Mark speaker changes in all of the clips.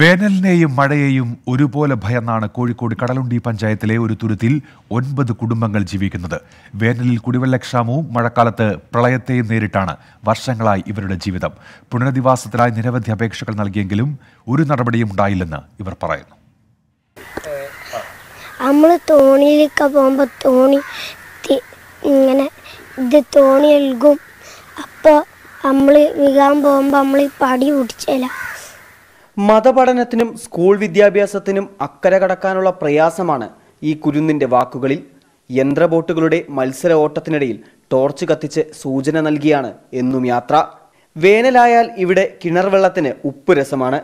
Speaker 1: വേനലിനെയും മഴയെയും ഒരുപോലെ ഭയന്നാണ് കോഴിക്കോട് കടലുണ്ടി പഞ്ചായത്തിലെ ഒരു തുരുത്തിൽ ഒൻപത് കുടുംബങ്ങൾ ജീവിക്കുന്നത് വേനലിൽ കുടിവെള്ളക്ഷാമവും മഴക്കാലത്ത് പ്രളയത്തെയും നേരിട്ടാണ് വർഷങ്ങളായി ഇവരുടെ ജീവിതം പുനരധിവാസത്തിനായി നിരവധി അപേക്ഷകൾ നൽകിയെങ്കിലും ഒരു നടപടിയും ഉണ്ടായില്ലെന്ന് ഇവർ പറയുന്നു
Speaker 2: നമ്മൾ തോണിയിലേക്ക് പോകുമ്പോൾ തോണി ഇങ്ങനെ ഇത് തോണി നൽകും അപ്പോൾ നമ്മൾ വികാൻ പോകുമ്പോൾ നമ്മൾ പടി പിടിച്ചല്ല
Speaker 3: മതപഠനത്തിനും സ്കൂൾ വിദ്യാഭ്യാസത്തിനും അക്കരെ കടക്കാനുള്ള പ്രയാസമാണ് ഈ കുരുന്നിൻ്റെ വാക്കുകളിൽ യന്ത്രബോട്ടുകളുടെ മത്സര ഓട്ടത്തിനിടയിൽ ടോർച്ച് കത്തിച്ച് സൂചന നൽകിയാണ് എന്നും യാത്ര വേനലായാൽ ഇവിടെ കിണർ വെള്ളത്തിന് ഉപ്പ് രസമാണ്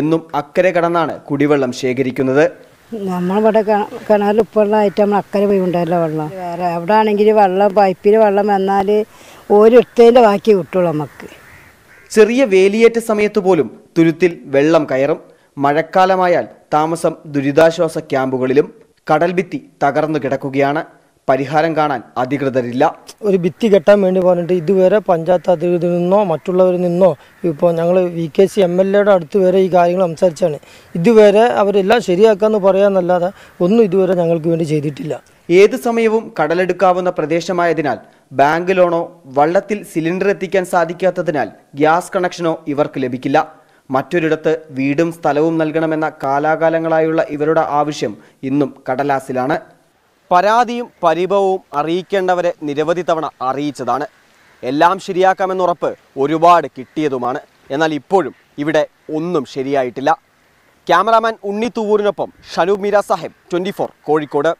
Speaker 3: എന്നും അക്കരെ കടന്നാണ് കുടിവെള്ളം ശേഖരിക്കുന്നത്
Speaker 4: നമ്മളിവിടെ കിണർ ഉപ്പുവെള്ളമായിട്ട് നമ്മൾ അക്കരെ പോയി വെള്ളം വേറെ അവിടെ ആണെങ്കിൽ വെള്ളം പൈപ്പിൽ വെള്ളം വന്നാൽ ഓരോരുത്തേൻ്റെ ബാക്കി കിട്ടുള്ളൂ നമുക്ക്
Speaker 3: ചെറിയ വേലിയേറ്റ സമയത്ത് പോലും തുരുത്തിൽ വെള്ളം കയറും മഴക്കാലമായാൽ താമസം ദുരിതാശ്വാസ ക്യാമ്പുകളിലും കടൽ ഭിത്തി തകർന്നു കിടക്കുകയാണ് പരിഹാരം കാണാൻ അധികൃതരില്ല
Speaker 5: ഒരു ഭിത്തി കെട്ടാൻ വേണ്ടി പറഞ്ഞിട്ട് ഇതുവരെ പഞ്ചായത്ത് അധികൃതരിൽ നിന്നോ മറ്റുള്ളവരിൽ നിന്നോ ഇപ്പോൾ ഞങ്ങൾ V K C M L എയുടെ അടുത്ത് വരെ ഈ കാര്യങ്ങൾ സംസാരിച്ചാണ് ഇതുവരെ അവരെല്ലാം ശരിയാക്കാമെന്ന് പറയാമെന്നല്ലാതെ ഒന്നും ഇതുവരെ ഞങ്ങൾക്ക് വേണ്ടി ചെയ്തിട്ടില്ല
Speaker 3: ഏത് സമയവും കടലെടുക്കാവുന്ന പ്രദേശമായതിനാൽ ബാങ്ക് ലോണോ വള്ളത്തിൽ സിലിണ്ടർ എത്തിക്കാൻ സാധിക്കാത്തതിനാൽ ഗ്യാസ് കണക്ഷനോ ഇവർക്ക് ലഭിക്കില്ല മറ്റൊരിടത്ത് വീടും സ്ഥലവും നൽകണമെന്ന കാലാകാലങ്ങളായുള്ള ഇവരുടെ ആവശ്യം ഇന്നും കടലാസിലാണ് പരാതിയും പരിഭവവും അറിയിക്കേണ്ടവരെ നിരവധി തവണ അറിയിച്ചതാണ് എല്ലാം ശരിയാക്കാമെന്നുറപ്പ് ഒരുപാട് കിട്ടിയതുമാണ് എന്നാൽ ഇപ്പോഴും ഇവിടെ ഒന്നും ശരിയായിട്ടില്ല ക്യാമറാമാൻ ഉണ്ണി തൂവൂരിനൊപ്പം ഷനൂബ് മീര സാഹിബ് ട്വൻറ്റി കോഴിക്കോട്